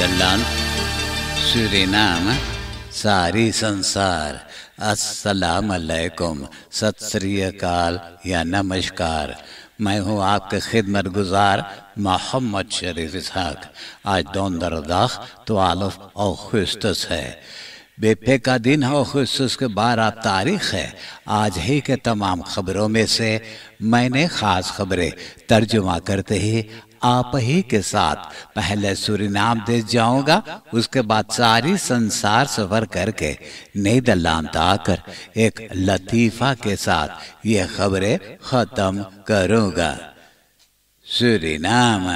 दल्लान सूर्य नाम सारी संसार अस्सलाम वालेकुम सत श्री अकाल या नमस्कार मैं हूँ आपके खिदमत गुजार मोहम्मद शरीफ इसहाक आज दोन दरदाख तो आलफ और खुस्तस है बेपे का दिन है और खुस्तस के बारह तारीख है आज ही के तमाम खबरों में से मैंने ख़ास खबरें तर्जुमा करते ही आप ही के साथ पहले सूरीनाम देश जाऊंगा उसके बाद सारी संसार सफर करके नीदरलैंड आकर एक लतीफ़ा के साथ ये खबरें ख़त्म करूंगा नाम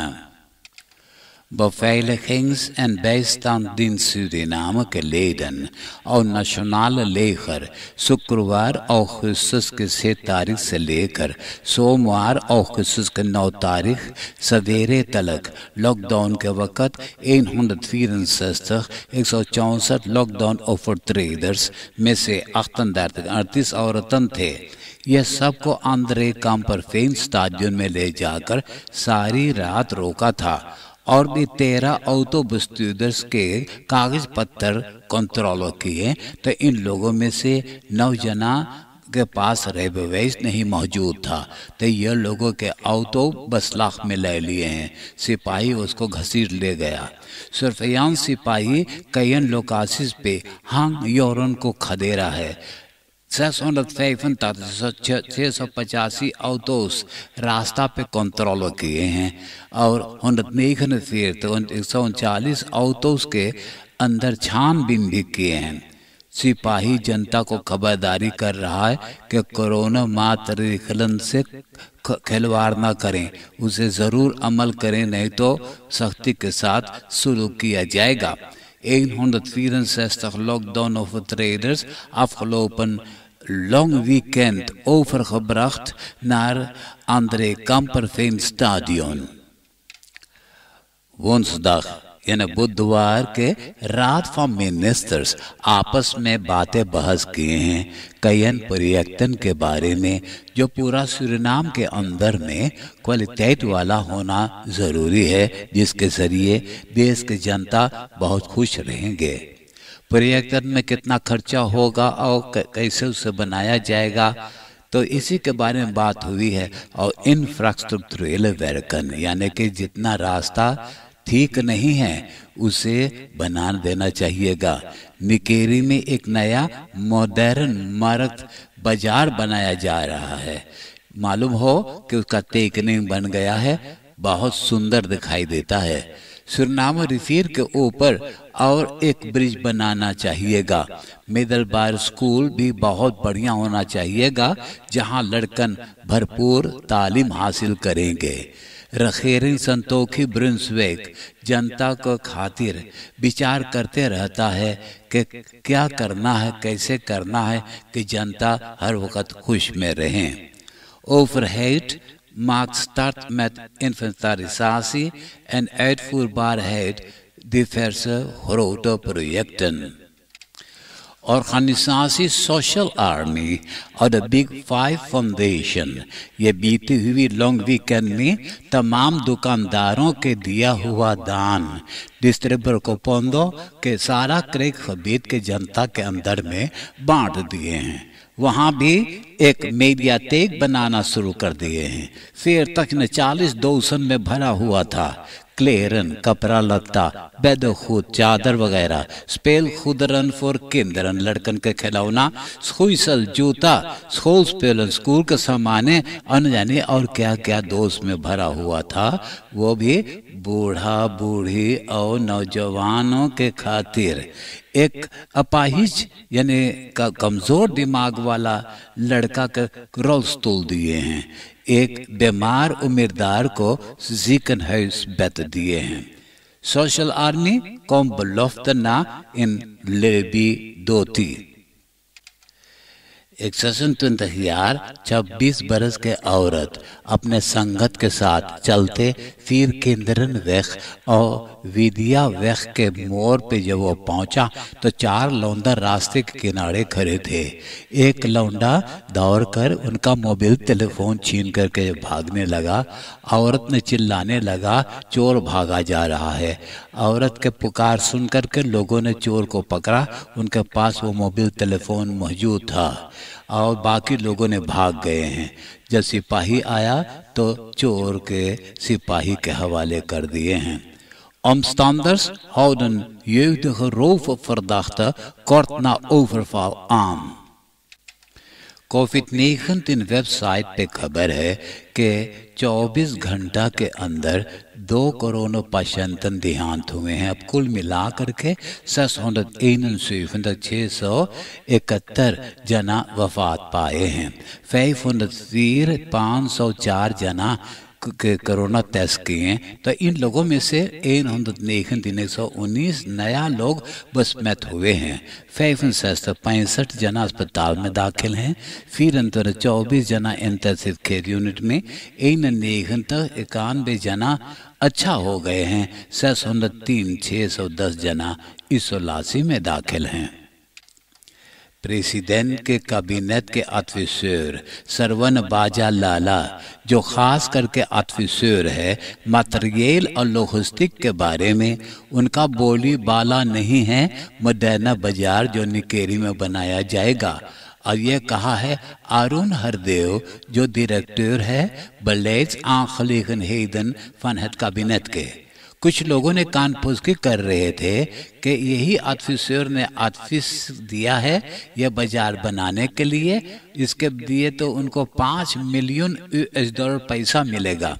beveiligings- en bijstanddienst Suriname के leden और nationale leger शुक्रवार अगस्त के छः तारीख से लेकर सोमवार अगस्त के नौ तारीख सवेरे तलक लॉकडाउन के वक़्त एक एक सौ चौंसठ लॉकडाउन ओवरट्रेडर्स में से अड़तीस औरतन थे यह सबको आंद्रे काम पर फेन स्टाजन में ले जाकर सारी रात रोका था और भी तेरह बस्तुदर्स के कागज पत्थर कंट्रोल किए तो इन लोगों में से नौ जना के पास रेबवेज नहीं मौजूद था तो यह लोगों के अवतो बसलाख में ले लिए हैं सिपाही उसको घसीट ले गया सुरफयान सिपाही कई लोकासिस पे हांग योरन को खदेरा है छः रास्ता पे कंट्रोल किए हैं और तो एक सौ उनचालीस अवतोष के अंदर छानबीन भी किए हैं सिपाही जनता को खबरदारी कर रहा है कि कोरोना मात्र विखलन से खिलवाड़ ना करें उसे ज़रूर अमल करें नहीं तो सख्ती के साथ शुरू किया जाएगा 164 logdown of traders afgelopen long weekend overgebracht naar André Kamperveen Stadion. Woensdag यानी बुधवार के रात फॉर्म मिनिस्टर्स आपस में बातें बहस किए हैं कयन पर्यटन के बारे में जो पूरा सूरीनाम के अंदर में क्वालिटेट वाला होना ज़रूरी है जिसके ज़रिए देश की जनता बहुत खुश रहेंगे पर्यटन में कितना खर्चा होगा और कैसे उसे बनाया जाएगा तो इसी के बारे में बात हुई है और इंफ्रास्ट्रक्चर वेरकन यानी कि जितना रास्ता ठीक नहीं है उसे बना देना चाहिएगा निकेरी में एक नया मॉडर्न मार्ग बाजार बनाया जा रहा है मालूम हो कि उसका टेकनिंग बन गया है बहुत सुंदर दिखाई देता है सुरनाम रिफियर के ऊपर और एक ब्रिज बनाना चाहिएगा मिडल बार स्कूल भी बहुत बढ़िया होना चाहिएगा जहां लड़कन भरपूर तालीम हासिल करेंगे रखेरिन संतोखी ब्रिंसवेक जनता को खातिर विचार करते रहता है कि क्या करना है कैसे करना है कि जनता हर वक्त खुश में रहें overhead maakt start met inventarisatie en uitvoerbaarheid diverse grote projecten. Organisatie Social Army और द बिग फाइव फाउंडेशन ये बीती हुई लॉन्ग वीकेंड में तमाम दुकानदारों के दिया हुआ दान डिस्ट्रीब्यूटर को पौधों के सारा क्रेक खरीद के ke के अंदर में बांट दिए हैं वहाँ भी एक मेदिया तेग बनाना शुरू कर दिए हैं फिर तक ने चालीस दोसन में भरा हुआ था क्लेरन कपड़ा लत्ता बेद खुद चादर वगैरह स्पेल खुदरन फॉर किंदरन लड़कन के खिलौना सुईसल जूता स्कूल स्पेलन स्कूल के सामाने अनजाने और क्या क्या दोष में भरा हुआ था वो भी बूढ़ा बूढ़ी और नौजवानों के खातिर एक अपाहिज यानी कमज़ोर दिमाग वाला लड़का के रोल्स तोल दिए हैं एक बीमार उम्मीदवार को जीकन हाउस बेत दिए हैं सोशल आर्मी कॉम्बलोफ्तना इन लेबी दोती एक सशस्त्र तैयार छब्बीस बरस के औरत अपने संगत के साथ चलते फिर केंद्रन वेख और विदिया वेख के मोर पे जब वो पहुंचा तो चार लौंडा रास्ते के किनारे खड़े थे एक लौंडा दौड़ कर उनका मोबाइल टेलीफोन छीन करके भागने लगा औरत ने चिल्लाने लगा चोर भागा जा रहा है औरत के पुकार सुन करके लोगों ने चोर को पकड़ा उनके पास वो मोबाइल टेलीफोन मौजूद था और बाकी लोगों ने भाग गए हैं जब सिपाही आया तो चोर के सिपाही के हवाले कर दिए हैं Omstanders houden jeugdige roververdachten kort na overval aan. कोविड-19 वेबसाइट पे खबर है कि 24 घंटा के अंदर दो करोड़ पाशांतन देहांत हुए हैं अब कुल मिला करके सस हंड्रेड छः सौ इकहत्तर जना वफात पाए हैं फाइव हंड्रेड पाँच सौ चार जना के कोरोना टेस्ट किए हैं तो इन लोगों में से एन हंड्रेड सौ उन्नीस नया लोग बस मैत हुए हैं फैफन सस्त पैंसठ जना अस्पताल में दाखिल हैं फिर अंतर चौबीस जना इंटेंसिव केयर यूनिट में एन नेखन तक इक्यानवे जना अच्छा हो गए हैं सौ तीन छह सौ दस जना इस उलासी में दाखिल हैं प्रेसिडेंट के कैबिनेट के आतफिसर सरवन बाजा लाला जो खास करके आतफिसर है मतरियल और लोहस्तिक के बारे में उनका बोली बाला नहीं है मदैना बाजार जो निकेरी में बनाया जाएगा और यह कहा है अरुण हरदेव जो डायरेक्टर है बलेज आखलीखन हेदन फनहत काबिनेट के कुछ लोगों ने कान फुसकी कर रहे थे कि यही आतफिसर ने आतफिस दिया है यह बाजार बनाने के लिए इसके दिए तो उनको पाँच मिलियन यूएस डॉलर पैसा मिलेगा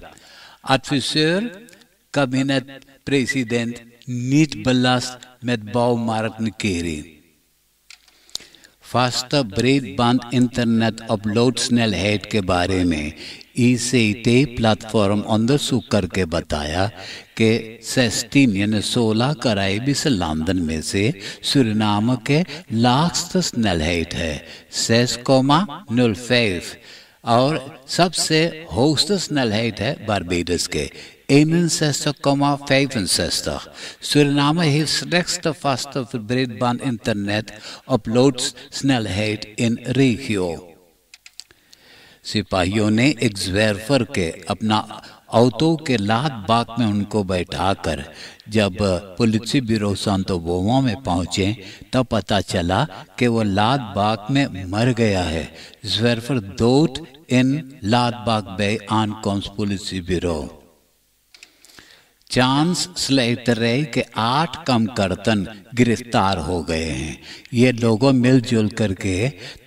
आतफिसर शेर कैबिनेट प्रेसिडेंट नीट बल्लास मेदबाव मारक निकेरी फास्टर ब्रेड बंद इंटरनेट अपलोड स्नेल हेड के बारे में इसे से ते प्लेटफॉर्म सुकर के बताया कि सेस्टीन यानी सोलह कराइबी से लामदन में से सुरनाम के लास्ट स्नेल हेड है सेस कोमा नुल्फेफ और सबसे होस्ट स्नेल हेड है बारबेडस के 161,65. Suriname heeft slechts de vaste verbreedbaan internet op loodsnelheid in regio. सिपाहियों ने एक जैरफर के अपना औतो के लात बाग में उनको बैठाकर जब पुलिस ब्यूरो बोमा में पहुंचे तब तो पता चला कि वो लात बाग में मर गया है जैरफर दोट इन लात बाग बे आन कॉम्स पुलिस ब्यूरो चांस स्लेतरे के आठ कम करतन गिरफ्तार हो गए हैं ये लोगों मिलजुल करके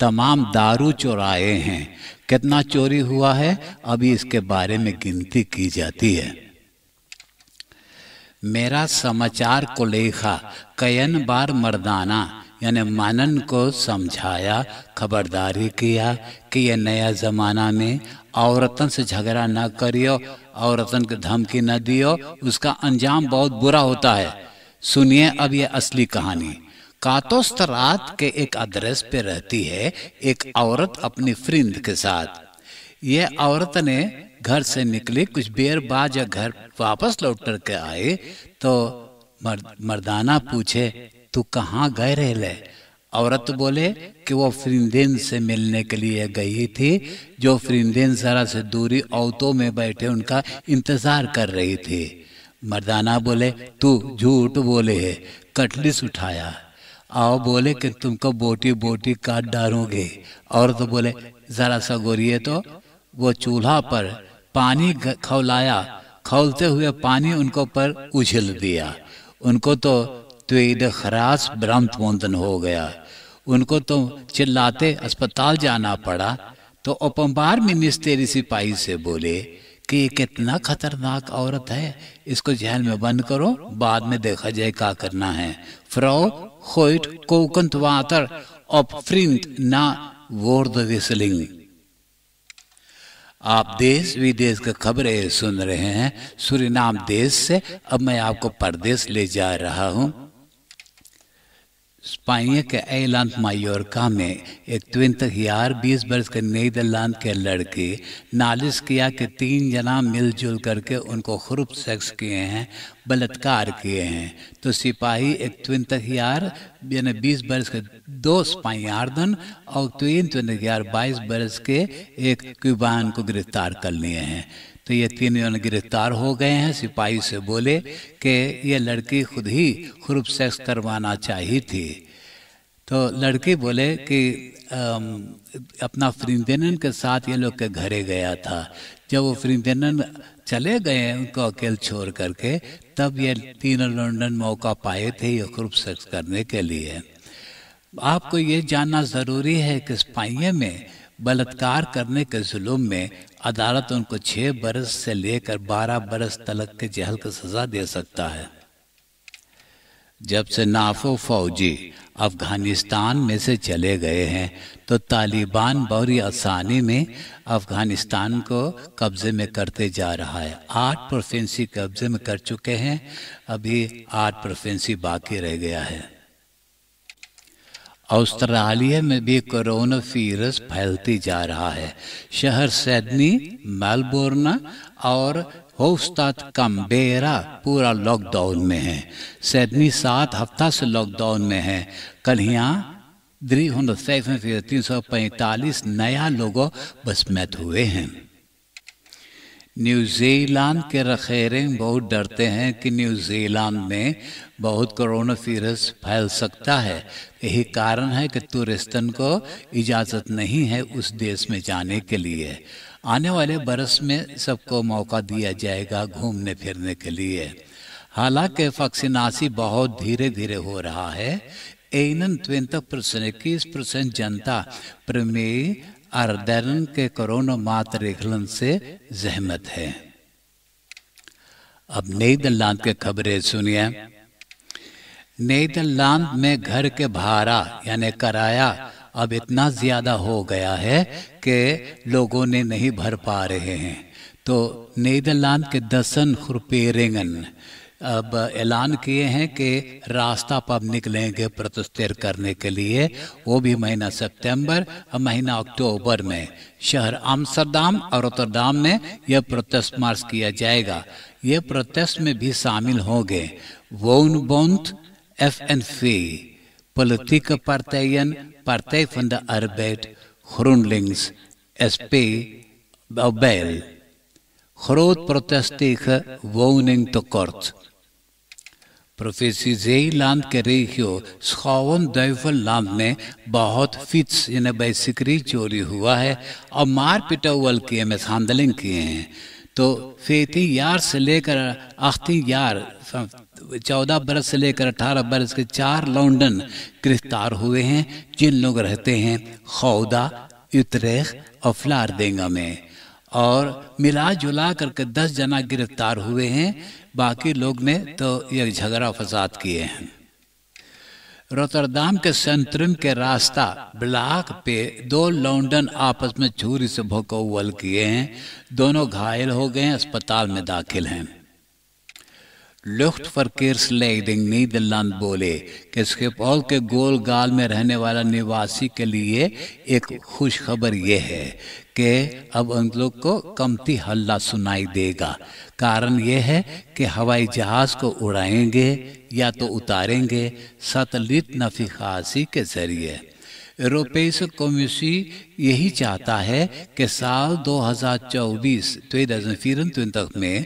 तमाम दारू चुराए हैं कितना चोरी हुआ है अभी इसके बारे में गिनती की जाती है मेरा समाचार को लेखा कयन बार मर्दाना यानी मानन को समझाया खबरदारी किया कि यह नया ज़माना में औरतों से झगड़ा ना करियो और रतन को धमकी न दियो उसका अंजाम बहुत बुरा होता है सुनिए अब यह असली कहानी कातोस्त रात के एक अदरस पे रहती है एक औरत अपनी फ्रिंद के साथ यह औरत ने घर से निकली कुछ देर बाद जब घर वापस लौट कर के आई तो मर्द, मर्दाना पूछे तू कहाँ गए रहे औरत बोले कि वो फ्रिंदेन से मिलने के लिए गई थी जो फ्रिंदेन सरा से दूरी औतों में बैठे उनका इंतजार कर रही थी मर्दाना बोले तू झूठ बोले है कटलिस उठाया आओ बोले कि तुमको बोटी बोटी काट डालोगे और तो बोले जरा सा गोरिए तो वो चूल्हा पर पानी खौलाया खौलते हुए पानी उनको पर उछल दिया उनको तो तो खराश खरास भ्रमतवंदन हो गया उनको तो चिल्लाते अस्पताल जाना पड़ा तो अपंबार में मिस्तेरी सिपाही से बोले कि ये कितना खतरनाक औरत है इसको जहल में बंद करो बाद में देखा जाए क्या करना है फ्रो खोइट कोकंत वातर ना वोर्द विसलिंग आप देश विदेश की खबरें सुन रहे हैं सूरीनाम देश से अब मैं आपको परदेश ले जा रहा हूं Spanje के एलांत मायोरका में एक त्विंत यार बीस वर्ष के नीदरलैंड के लड़की नालिश किया कि तीन जना मिलजुल करके उनको खुरुप सेक्स किए हैं बलात्कार किए हैं तो सिपाही एक त्विंत यार यानी बीस वर्ष के दो स्पाइयार्दन और तीन ट्वेंटी बाईस वर्ष के एक क्यूबान को गिरफ्तार कर लिए हैं तो ये तीन जन गिरफ्तार हो गए हैं सिपाही से बोले कि ये लड़की खुद ही ग्रुप सेक्स करवाना चाहिए थी तो लड़की बोले कि अपना फ्रिंदेनन के साथ ये लोग के घरे गया था जब वो फ्रिंदेनन चले गए उनको अकेले छोड़ करके तब ये तीनों लंडन मौका पाए थे ये ग्रुप सेक्स करने के लिए आपको ये जानना ज़रूरी है कि स्पाइये में बलात्कार करने के जुल्म में अदालत उनको छः बरस से लेकर बारह बरस तलक के जहल की सजा दे सकता है जब से नाफो फौजी अफगानिस्तान में से चले गए हैं तो तालिबान बौरी आसानी में अफगानिस्तान को कब्ज़े में करते जा रहा है आठ प्रोफेंसी कब्ज़े में कर चुके हैं अभी आठ प्रोफेंसी बाकी रह गया है ऑस्ट्रेलिया में भी कोरोना वायरस फैलती जा रहा है शहर सैडनी मेलबोर्न और होस्टात कम्बेरा पूरा लॉकडाउन में है सैडनी सात हफ्ता से लॉकडाउन में है कल यहाँ तीन सौ पैंतालीस नया लोगों बस मैत हुए हैं न्यूजीलैंड के रखेरें बहुत डरते हैं कि न्यूजीलैंड में बहुत कोरोना वायरस फैल सकता है यही कारण है कि टूरिस्टन को इजाज़त नहीं है उस देश में जाने के लिए आने वाले बरस में सबको मौका दिया जाएगा घूमने फिरने के लिए हालांकि वैक्सीनासी बहुत धीरे धीरे हो रहा है एनन ट्वेंटी परसेंट इक्कीस परसेंट जनता प्रमेय अर्दरन के कोरोना मात्र इखलन से जहमत है अब नीदरलैंड के खबरें सुनिए नीदरलैंड में घर के भाड़ा यानी कराया अब इतना ज्यादा हो गया है कि लोगों ने नहीं भर पा रहे हैं तो नीदरलैंड के दसन खुरपेरेंगन अब ऐलान किए हैं कि रास्ता पर निकलेंगे प्रतिस्थिर करने के लिए वो भी महीना सितंबर और महीना अक्टूबर में शहर आमसरदाम और रोतरदाम में यह प्रोटेस्ट मार्च किया जाएगा ये प्रोटेस्ट में भी शामिल होंगे वोन बोंत एफ एन फी politieke partijen, Partij van de Arbeid, GroenLinks, SP, Bel. Groot protest tegen woningtekort. Profetie Zeeland regio Schouwen Duiveland में बहुत फिट्स यानी बेसिकरी चोरी हुआ है और मार पिटावल किए में हैंडलिंग किए हैं तो फेती यार से लेकर अख्ती यार चौदह बरस से लेकर अठारह बरस के चार लौंडन गिरफ्तार हुए हैं जिन लोग रहते हैं खौदा इतरेख और देंगा में और मिला जुला करके दस जना गिरफ्तार हुए हैं बाकी लोग ने तो ये झगड़ा फसाद किए हैं रोतरदाम के संतरिम के रास्ता ब्लाक पे दो लौंडन आपस में छुरी से भोकोवल किए हैं दोनों घायल हो गए हैं अस्पताल में दाखिल हैं लुफ्टफरकेर्सलेडिंग नीदरलैंड बोले कि स्किपॉल के गोल गाल में रहने वाला निवासी के लिए एक खुशखबर यह है कि अब उन लोग को कमती हल्ला सुनाई देगा कारण यह है कि हवाई जहाज को उड़ाएंगे या तो उतारेंगे सतलित नफी खासी के जरिए यूरोपेस कमीशी यही चाहता है कि साल 2024 2024 में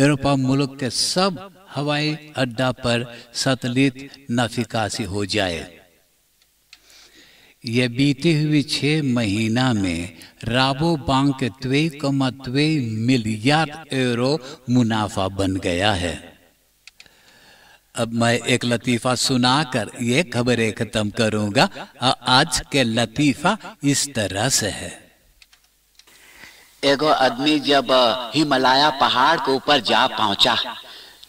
यूरोपा मुल्क के सब हवाई अड्डा पर सतलित नफिकासी हो जाए ये बीते हुए छह महीना में राबो बैंक त्वे कमा त्वे यूरो मुनाफा बन गया है अब मैं एक लतीफ़ा सुनाकर ये खबरें ख़त्म करूंगा और आज के लतीफ़ा इस तरह से है एगो आदमी जब हिमालय पहाड़ के ऊपर जा पहुंचा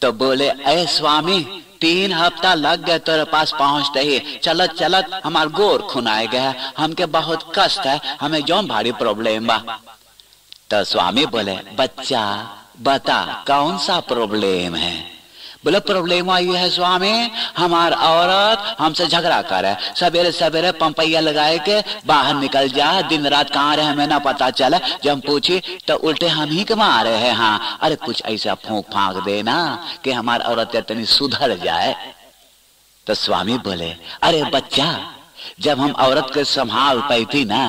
तो बोले ऐ स्वामी तीन हफ्ता लग गए तेरे पास पहुंचते ही चलत चलत हमार गोर खुनाए गए हमके बहुत कष्ट है हमें जो भारी प्रॉब्लम बा तो स्वामी बोले बच्चा बता कौन सा प्रॉब्लम है बोले प्रॉब्लम आई है स्वामी हमार औरत हमसे झगड़ा कर सवेरे सवेरे पंपैया लगाए के बाहर निकल जा दिन रात कहाँ रहे हमें ना पता चले जब हम पूछी तो उल्टे हम ही कमा रहे हैं हाँ अरे कुछ ऐसा फूक फाक देना कि हमार औरत इतनी सुधर जाए तो स्वामी बोले अरे बच्चा जब हम औरत के संभाल थी ना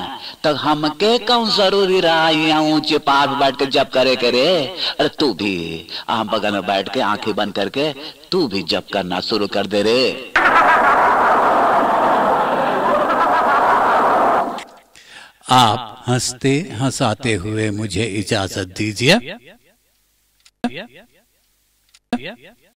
तब तो हम के कौन जरूरी रहा ऊंचे पहाड़ बैठ के जब करे करे अरे तू भी आम बगल में बैठ के आंखें बंद करके तू भी जब करना शुरू कर दे रे आप हंसते हंसाते हुए मुझे इजाजत दीजिए